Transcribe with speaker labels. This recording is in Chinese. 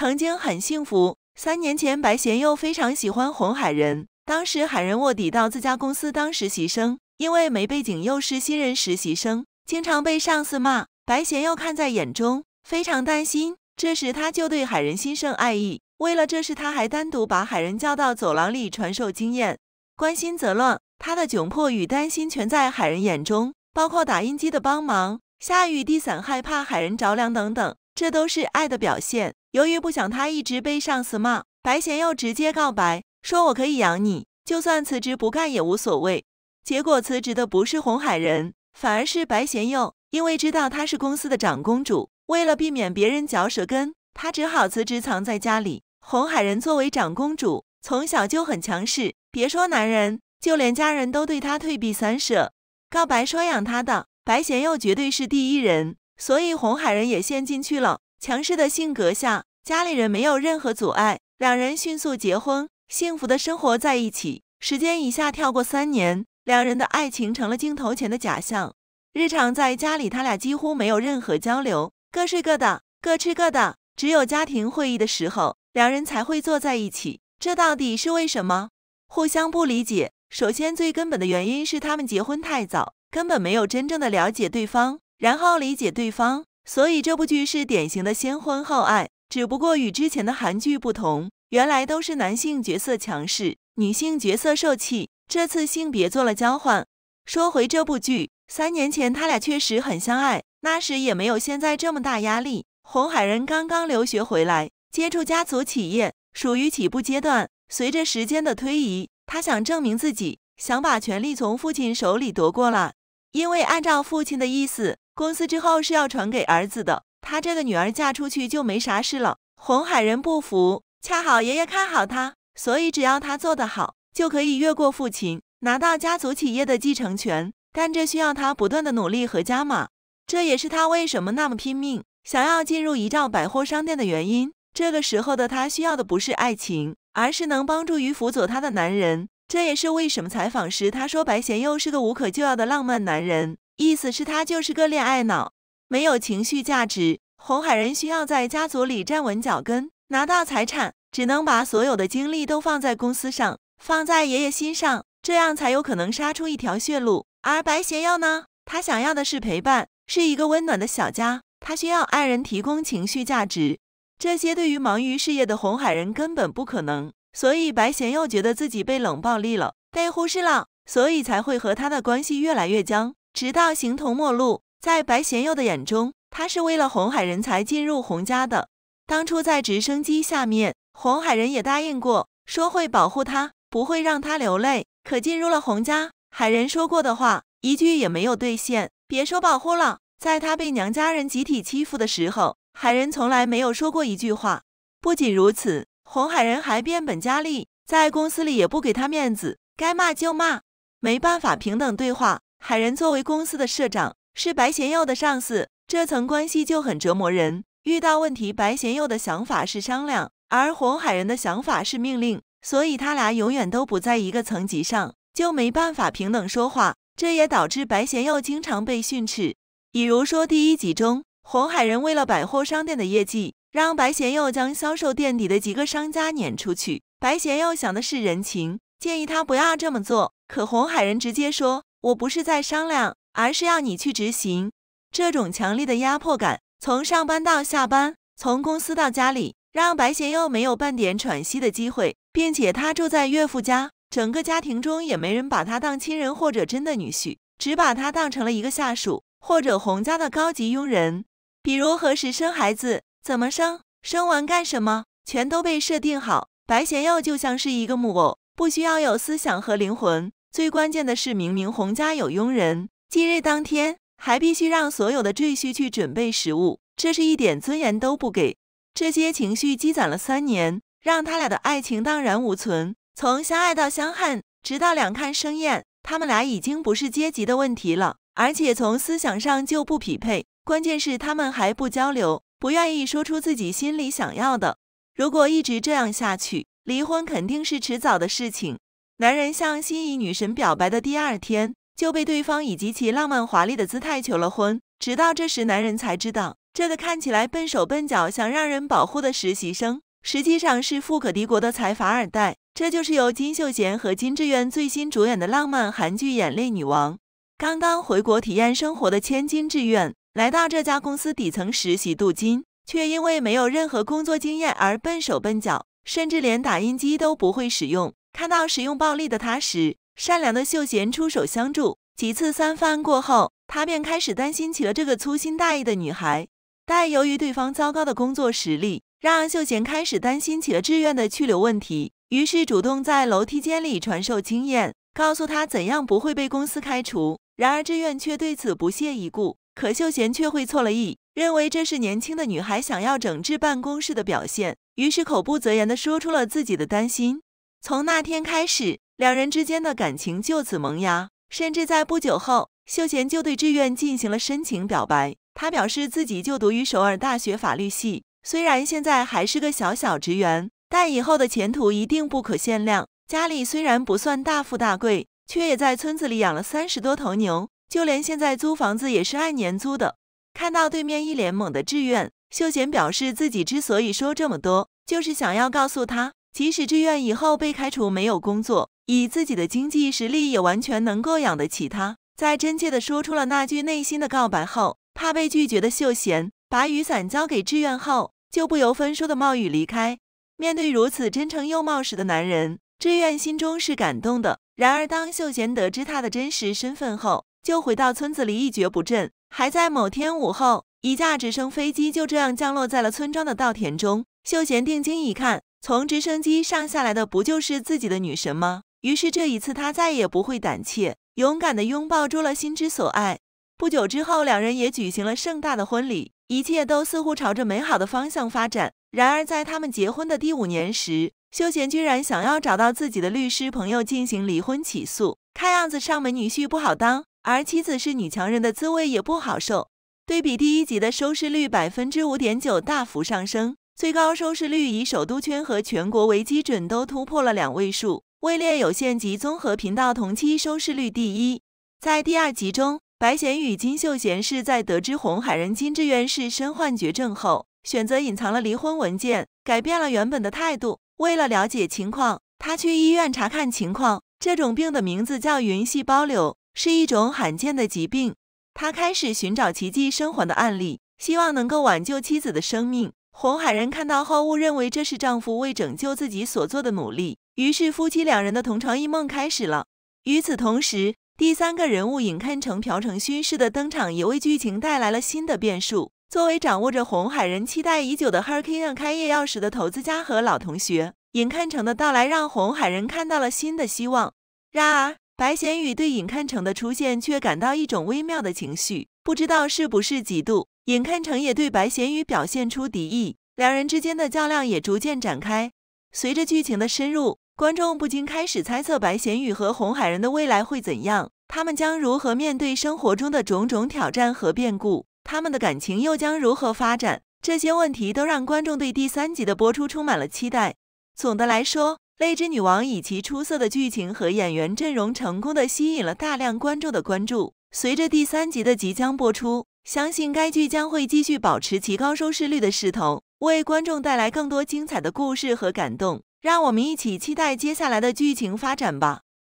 Speaker 1: 曾经很幸福。三年前，白贤佑非常喜欢红海人，当时海人卧底到自家公司当实习生，因为没背景又是新人实习生，经常被上司骂。白贤佑看在眼中，非常担心。这时他就对海人心生爱意。为了这事，他还单独把海人叫到走廊里传授经验。关心则乱，他的窘迫与担心全在海人眼中。包括打印机的帮忙、下雨地伞、害怕海人着凉等等，这都是爱的表现。由于不想他一直被上司骂，白贤佑直接告白说：“我可以养你，就算辞职不干也无所谓。”结果辞职的不是红海人，反而是白贤佑，因为知道她是公司的长公主，为了避免别人嚼舌根，她只好辞职藏在家里。红海人作为长公主，从小就很强势，别说男人，就连家人都对她退避三舍。告白说养她的白贤佑绝对是第一人，所以红海人也陷进去了。强势的性格下，家里人没有任何阻碍，两人迅速结婚，幸福的生活在一起。时间一下跳过三年，两人的爱情成了镜头前的假象。日常在家里，他俩几乎没有任何交流，各睡各的，各吃各的，只有家庭会议的时候，两人才会坐在一起。这到底是为什么？互相不理解。首先，最根本的原因是他们结婚太早，根本没有真正的了解对方，然后理解对方。所以这部剧是典型的先婚后爱，只不过与之前的韩剧不同，原来都是男性角色强势，女性角色受气，这次性别做了交换。说回这部剧，三年前他俩确实很相爱，那时也没有现在这么大压力。红海人刚刚留学回来，接触家族企业，属于起步阶段。随着时间的推移，他想证明自己，想把权力从父亲手里夺过来，因为按照父亲的意思。公司之后是要传给儿子的，他这个女儿嫁出去就没啥事了。红海人不服，恰好爷爷看好他，所以只要他做得好，就可以越过父亲，拿到家族企业的继承权。但这需要他不断的努力和加码，这也是他为什么那么拼命，想要进入一兆百货商店的原因。这个时候的他需要的不是爱情，而是能帮助与辅佐他的男人。这也是为什么采访时他说白贤佑是个无可救药的浪漫男人。意思是他就是个恋爱脑，没有情绪价值。红海人需要在家族里站稳脚跟，拿到财产，只能把所有的精力都放在公司上，放在爷爷心上，这样才有可能杀出一条血路。而白贤佑呢，他想要的是陪伴，是一个温暖的小家，他需要爱人提供情绪价值。这些对于忙于事业的红海人根本不可能，所以白贤佑觉得自己被冷暴力了，被忽视了，所以才会和他的关系越来越僵。直到形同陌路，在白贤佑的眼中，他是为了红海人才进入洪家的。当初在直升机下面，红海人也答应过，说会保护他，不会让他流泪。可进入了洪家，海人说过的话一句也没有兑现。别说保护了，在他被娘家人集体欺负的时候，海人从来没有说过一句话。不仅如此，红海人还变本加厉，在公司里也不给他面子，该骂就骂，没办法平等对话。海仁作为公司的社长，是白贤佑的上司，这层关系就很折磨人。遇到问题，白贤佑的想法是商量，而红海人的想法是命令，所以他俩永远都不在一个层级上，就没办法平等说话。这也导致白贤佑经常被训斥。比如说第一集中，红海人为了百货商店的业绩，让白贤佑将销售垫底的几个商家撵出去。白贤佑想的是人情，建议他不要这么做，可红海人直接说。我不是在商量，而是要你去执行。这种强烈的压迫感，从上班到下班，从公司到家里，让白贤佑没有半点喘息的机会。并且他住在岳父家，整个家庭中也没人把他当亲人或者真的女婿，只把他当成了一个下属或者洪家的高级佣人。比如何时生孩子，怎么生，生完干什么，全都被设定好。白贤佑就像是一个木偶，不需要有思想和灵魂。最关键的是，明明洪家有佣人，忌日当天还必须让所有的赘婿去准备食物，这是一点尊严都不给。这些情绪积攒了三年，让他俩的爱情荡然无存，从相爱到相恨，直到两看生厌。他们俩已经不是阶级的问题了，而且从思想上就不匹配。关键是他们还不交流，不愿意说出自己心里想要的。如果一直这样下去，离婚肯定是迟早的事情。男人向心仪女神表白的第二天，就被对方以极其浪漫华丽的姿态求了婚。直到这时，男人才知道，这个看起来笨手笨脚、想让人保护的实习生，实际上是富可敌国的财阀二代。这就是由金秀贤和金智媛最新主演的浪漫韩剧《眼泪女王》。刚刚回国体验生活的千金志愿来到这家公司底层实习镀金，却因为没有任何工作经验而笨手笨脚，甚至连打印机都不会使用。看到使用暴力的他时，善良的秀贤出手相助。几次三番过后，他便开始担心起了这个粗心大意的女孩。但由于对方糟糕的工作实力，让秀贤开始担心起了志愿的去留问题。于是主动在楼梯间里传授经验，告诉他怎样不会被公司开除。然而志愿却对此不屑一顾，可秀贤却会错了意，认为这是年轻的女孩想要整治办公室的表现，于是口不择言地说出了自己的担心。从那天开始，两人之间的感情就此萌芽，甚至在不久后，秀贤就对志愿进行了深情表白。他表示自己就读于首尔大学法律系，虽然现在还是个小小职员，但以后的前途一定不可限量。家里虽然不算大富大贵，却也在村子里养了三十多头牛，就连现在租房子也是按年租的。看到对面一脸懵的志愿，秀贤表示自己之所以说这么多，就是想要告诉他。即使志愿以后被开除，没有工作，以自己的经济实力也完全能够养得起他。在真切的说出了那句内心的告白后，怕被拒绝的秀贤把雨伞交给志愿后，就不由分说的冒雨离开。面对如此真诚又冒失的男人，志愿心中是感动的。然而，当秀贤得知他的真实身份后，就回到村子里一蹶不振。还在某天午后，一架直升飞机就这样降落在了村庄的稻田中。秀贤定睛一看。从直升机上下来的不就是自己的女神吗？于是这一次，他再也不会胆怯，勇敢的拥抱住了心之所爱。不久之后，两人也举行了盛大的婚礼，一切都似乎朝着美好的方向发展。然而，在他们结婚的第五年时，秀贤居然想要找到自己的律师朋友进行离婚起诉，看样子上门女婿不好当，而妻子是女强人的滋味也不好受。对比第一集的收视率百分之五点九大幅上升。最高收视率以首都圈和全国为基准，都突破了两位数，位列有线及综合频道同期收视率第一。在第二集中，白贤宇、金秀贤是在得知红海人金志元是身患绝症后，选择隐藏了离婚文件，改变了原本的态度。为了了解情况，他去医院查看情况。这种病的名字叫云细胞瘤，是一种罕见的疾病。他开始寻找奇迹生还的案例，希望能够挽救妻子的生命。红海人看到后误认为这是丈夫为拯救自己所做的努力，于是夫妻两人的同床异梦开始了。与此同时，第三个人物尹看成朴成勋式的登场也为剧情带来了新的变数。作为掌握着红海人期待已久的 h u r r i c a n e 开业钥匙的投资家和老同学，尹看成的到来让红海人看到了新的希望。然而，白贤宇对尹看成的出现却感到一种微妙的情绪，不知道是不是嫉妒。眼看成也对白贤宇表现出敌意，两人之间的较量也逐渐展开。随着剧情的深入，观众不禁开始猜测白贤宇和红海人的未来会怎样，他们将如何面对生活中的种种挑战和变故，他们的感情又将如何发展？这些问题都让观众对第三集的播出充满了期待。总的来说，《泪之女王》以其出色的剧情和演员阵容，成功的吸引了大量观众的关注。随着第三集的即将播出，相信该剧将会继续保持其高收视率的势头，为观众带来更多精彩的故事和感动。让我们一起期待接下来的剧情发展吧。